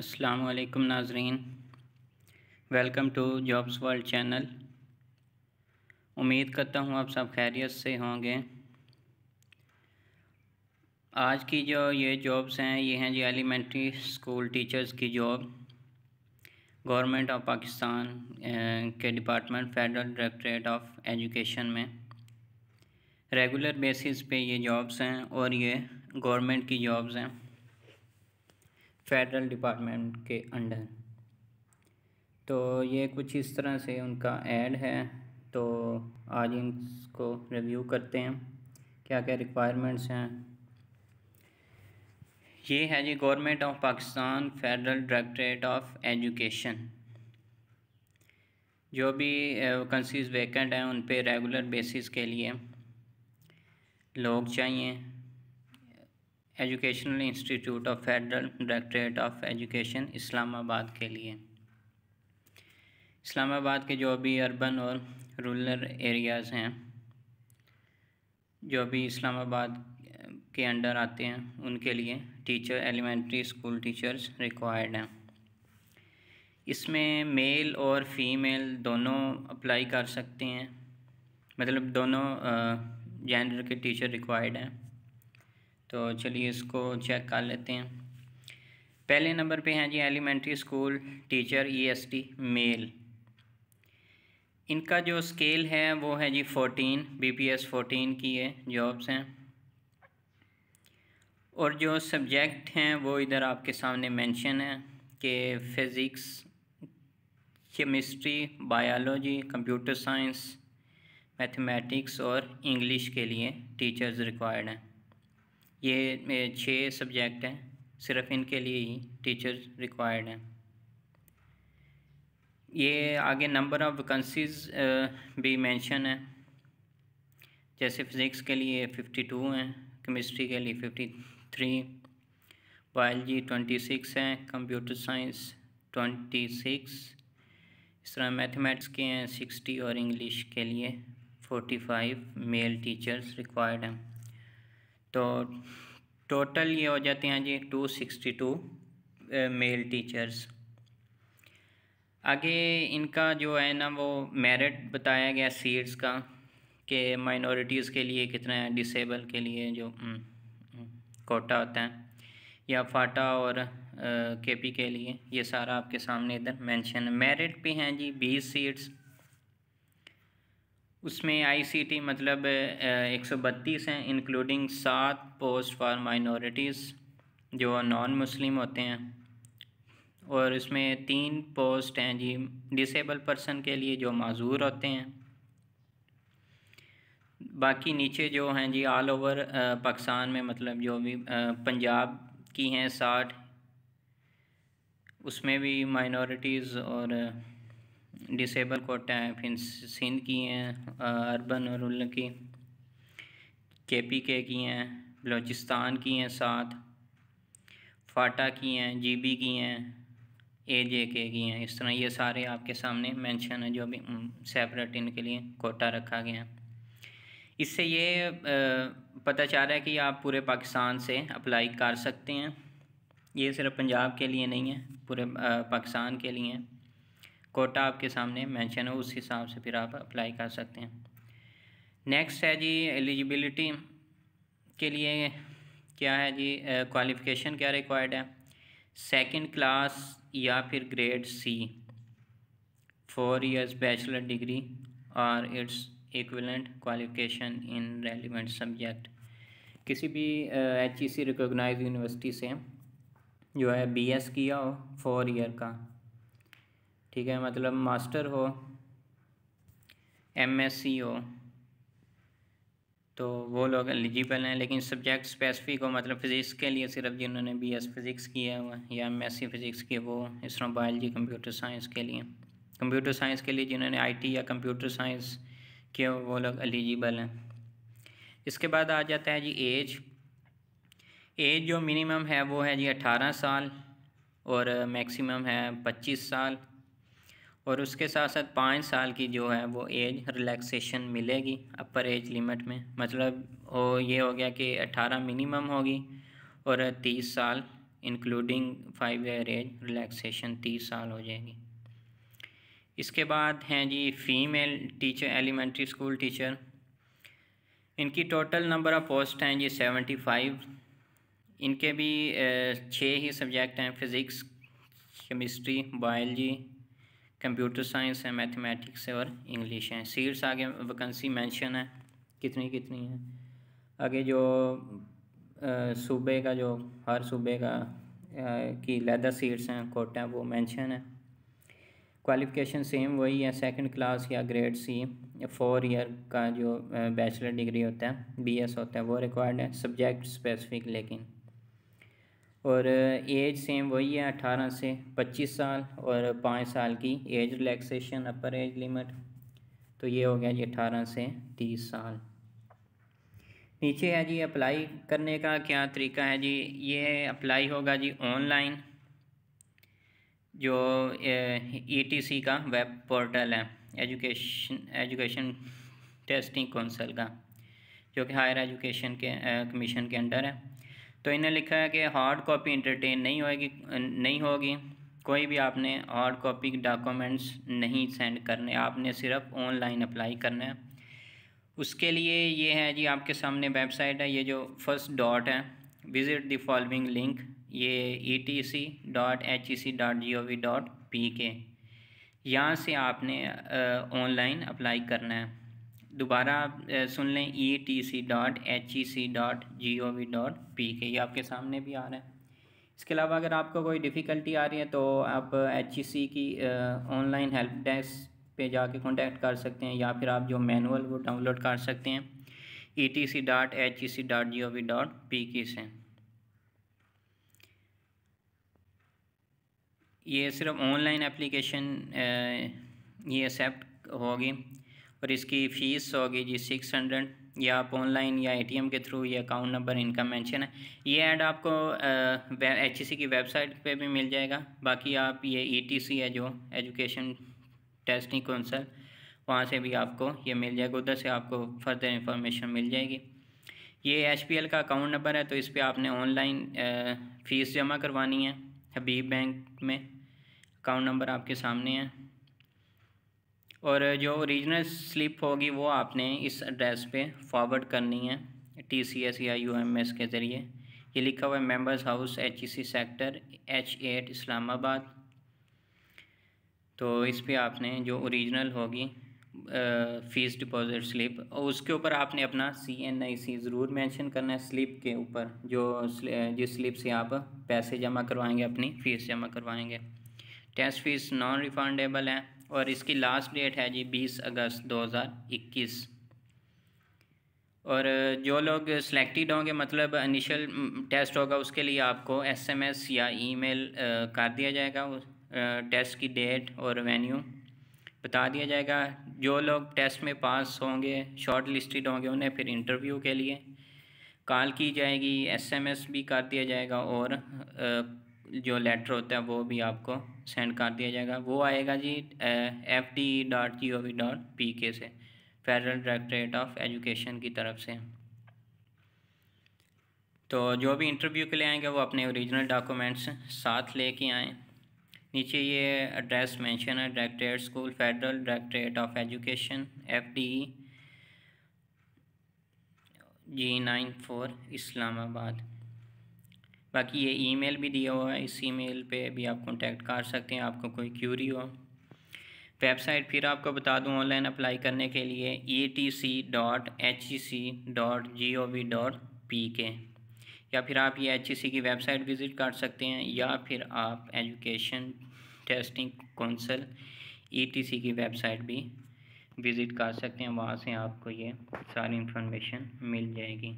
अस्सलाम वालेकुम नाजरीन welcome to jobs world channel उम्मीद करता हूँ आप सब खैरियत से होंगे आज की जो ये जॉब्स हैं ये हैं जी एलिमेंट्री स्कूल टीचर्स की जॉब गवर्नमेंट ऑफ पाकिस्तान के department federal directorate of education में रेगुलर बेसिस पे ये जॉब्स हैं और ये गवर्नमेंट की जॉब्स हैं फेडरल डिपार्टमेंट के अंडर तो ये कुछ इस तरह से उनका ऐड है तो आज इनको रिव्यू करते हैं क्या क्या रिक्वायरमेंट्स हैं ये है जी government of Pakistan federal directorate of education जो भी वैकेंसीज वैकेंट हैं उन पे रेगुलर बेसिस के लिए लोग चाहिए educational institute of federal directorate of education Islamabad के लिए इस्लामाबाद के जो भी अर्बन और रूरल एरियाज़ हैं जो भी इस्लामाबाद के अंडर आते हैं उनके लिए teacher elementary school teachers required हैं इसमें मेल और फीमेल दोनों अप्लाई कर सकते हैं मतलब दोनों जेंडर uh, के टीचर रिक्वायर्ड हैं तो चलिए इसको चेक कर लेते हैं पहले नंबर पे हैं जी elementary school teacher EST male इनका जो स्केल है वो है जी फोर्टीन बीपीएस फोर्टीन की है जॉब्स हैं और जो सब्जेक्ट हैं वो इधर आपके सामने मेंशन है कि physics chemistry biology computer science mathematics और इंग्लिश के लिए टीचर्स रिक्वायर्ड हैं ये छः सब्जेक्ट हैं सिर्फ इनके लिए ही टीचर्स रिक्वायर्ड हैं ये आगे नंबर ऑफ वैकेंसीज भी मेंशन है जैसे फिज़िक्स के लिए फिफ्टी टू हैं केमिस्ट्री के लिए fifty three biology twenty six हैं कंप्यूटर साइंस ट्वेंटी सिक्स इस तरह मैथमेटिक्स के हैं सिक्सटी और इंग्लिश के लिए forty five male teachers required हैं तो टोटल ये हो जाते हैं जी two sixty two male teachers आगे इनका जो है ना वो मेरिट बताया गया सीट्स का कि माइनॉरिटीज़ के लिए कितना है डिसेबल के लिए जो हम्म, हम्म, कोटा होता है या फाटा और के पी के लिए ये सारा आपके सामने इधर मेंशन है मेरिट पे हैं जी बीस सीट्स उसमें आईसीटी मतलब एक सौ बत्तीस हैं इंक्लूडिंग सात पोस्ट फॉर माइनॉरिटीज़ जो नॉन मुस्लिम होते हैं और इसमें तीन पोस्ट हैं जी डिसेबल पर्सन के लिए जो माजूर होते हैं बाकी नीचे जो हैं जी ऑल ओवर पाकिस्तान में मतलब जो भी पंजाब की हैं साठ उसमें भी माइनॉरिटीज़ और डिसेबल कोटा हैं फिर सिंध की हैं अरबन और रूरल की के पी के की हैं बलोचिस्तान की हैं सात फाटा की हैं जी बी की हैं ए जे के की हैं इस तरह ये सारे आपके सामने मेंशन है जो अभी सेपरेट इनके लिए कोटा रखा गया है इससे ये पता चल रहा है कि आप पूरे पाकिस्तान से अप्लाई कर सकते हैं ये सिर्फ पंजाब के लिए नहीं है पूरे पाकिस्तान के लिए है कोटा आपके सामने मेंशन हो उस हिसाब से फिर आप अप्लाई कर सकते हैं नेक्स्ट है जी एलिजिबिलिटी के लिए क्या है जी क्वालिफ़िकेशन क्या रिक्वायर्ड है सेकंड क्लास या फिर grade C four years bachelor degree और its equivalent qualification in relevant subject किसी भी H E C recognise university से जो है बी एस किया हो फोर ईयर का ठीक है मतलब मास्टर हो एमएससी हो तो वो लोग एलिजिबल हैं लेकिन सब्जेक्ट स्पेसिफिक हो मतलब फ़िज़िक्स के लिए सिर्फ जिन्होंने बी एस फिज़िक्स किया हुआ या एम एस सी फ़िज़िक्स किया वो इस तरह बायोलॉजी कंप्यूटर साइंस के लिए कंप्यूटर साइंस के लिए जिन्होंने आई टी या कंप्यूटर साइंस किया वो लोग एलिजिबल हैं इसके बाद आ जाता है जी एज एज जो मिनिमम है वो है जी अट्ठारह साल और मैक्सिमम है पच्चीस साल और उसके साथ साथ पाँच साल की जो है वो एज रिलैक्सेशन मिलेगी अपर एज लिमिट में मतलब वो ये हो गया कि अट्ठारह मिनिमम होगी और तीस साल including five year age relaxation तीस साल हो जाएगी इसके बाद हैं जी female teacher elementary school teacher इनकी टोटल नंबर ऑफ़ पोस्ट हैं जी सेवेंटी फाइव इनके भी छः ही सब्जेक्ट हैं physics chemistry biology computer science है मैथमेटिक्स है और इंग्लिश है सीट्स आगे वैकेंसी मेंशन है कितनी कितनी है आगे जो सूबे का जो हर सूबे का आ, की लेदर सीट्स हैं कोटा वो मेंशन है क्वालिफ़िकेशन सेम वही है सेकंड क्लास या ग्रेड सी फोर ईयर का जो बैचलर डिग्री होता है बीएस होता है वो रिक्वायर्ड है सब्जेक्ट स्पेसिफिक लेकिन और एज सेम वही है अठारह से पच्चीस साल और पाँच साल की age relaxation upper age limit तो ये हो गया जी अठारह से तीस साल नीचे है जी अप्लाई करने का क्या तरीका है जी ये अप्लाई होगा जी ऑनलाइन जो ई टी सी का वेब पोर्टल है एजुकेशन एजुकेशन टेस्टिंग काउंसिल का जो कि हायर एजुकेशन के कमीशन के अंडर है तो इन्हें लिखा है कि हार्ड कॉपी इंटरटेन नहीं होगी नहीं होगी कोई भी आपने हार्ड कॉपी डॉक्यूमेंट्स नहीं सेंड करने आपने सिर्फ ऑनलाइन अप्लाई करना है उसके लिए ये है जी आपके सामने वेबसाइट है ये जो फर्स्ट डॉट है विज़िट द फॉलोइंग लिंक ये E T C dot H E C dot G O V dot P K यहाँ से आपने ऑनलाइन uh, अप्लाई करना है दोबारा आप सुन लें E T C dot H E C dot G O V dot P K ये आपके सामने भी आ रहा है इसके अलावा अगर आपको कोई डिफ़िकल्टी आ रही है तो आप एच ई सी की ऑनलाइन हेल्प डेस्क पे जाके कॉन्टैक्ट कर सकते हैं या फिर आप जो मैनुअल वो डाउनलोड कर सकते हैं E T C dot H E C dot G O V dot P K से ये सिर्फ ऑनलाइन एप्लीकेशन ये एक्सेप्ट होगी और इसकी फ़ीस होगी जी सिक्स हंड्रेड या आप ऑनलाइन या एटीएम के थ्रू ये अकाउंट नंबर इनका मेंशन है ये ऐड आपको एच की वेबसाइट पे भी मिल जाएगा बाकी आप ये ईटीसी e है जो एजुकेशन टेस्टिंग कौंसल वहाँ से भी आपको ये मिल जाएगा उधर से आपको फर्दर इंफॉर्मेशन मिल जाएगी ये एच का अकाउंट नंबर है तो इस पर आपने ऑनलाइन फ़ीस जमा करवानी है हबीब बैंक में अकाउंट नंबर आपके सामने है और जो ओरिजिनल स्लिप होगी वो आपने इस एड्रेस पे फॉरवर्ड करनी है टी सी एस या यू एम एस के ज़रिए ये लिखा हुआ है members house H E C sector H eight Islamabad तो इस पर आपने जो ओरिजिनल होगी फ़ीस डिपॉज़िट स्लिप और उसके ऊपर आपने अपना सी एन आई सी ज़रूर मेंशन करना है स्लिप के ऊपर जो जिस स्लिप से आप पैसे जमा करवाएंगे अपनी फ़ीस जमा करवाएंगे टेस्ट फीस नॉन रिफंडेबल है और इसकी लास्ट डेट है जी 20 अगस्त 2021 और जो लोग सिलेक्टेड होंगे मतलब इनिशियल टेस्ट होगा उसके लिए आपको एसएमएस या ईमेल कर दिया जाएगा टेस्ट की डेट और वेन्यू बता दिया जाएगा जो लोग टेस्ट में पास होंगे शॉर्ट लिस्टेड होंगे उन्हें फिर इंटरव्यू के लिए कॉल की जाएगी एसएमएस भी कर दिया जाएगा और जो लेटर होता है वो भी आपको सेंड कर दिया जाएगा वो आएगा जी F D dot G O V dot P K से फेडरल डायरेक्ट्रेट ऑफ एजुकेशन की तरफ से तो जो भी इंटरव्यू के लिए आएंगे वो अपने ओरिजिनल डॉक्यूमेंट्स साथ लेके आएँ नीचे ये एड्रेस मेंशन है directorate school federal directorate of education F D G nine four Islamabad बाकी ये ईमेल भी दिया हुआ है इस ईमेल पे भी आप कांटेक्ट कर सकते हैं आपको कोई क्यूरी हो वेबसाइट फिर आपको बता दूं ऑनलाइन अप्लाई करने के लिए E T C dot H E C dot G O V dot P K या फिर आप ये एच ई सी की वेबसाइट विज़िट कर सकते हैं या फिर आप education testing council E T C की वेबसाइट भी विज़िट कर सकते हैं वहाँ से आपको ये सारी इन्फॉर्मेशन मिल जाएगी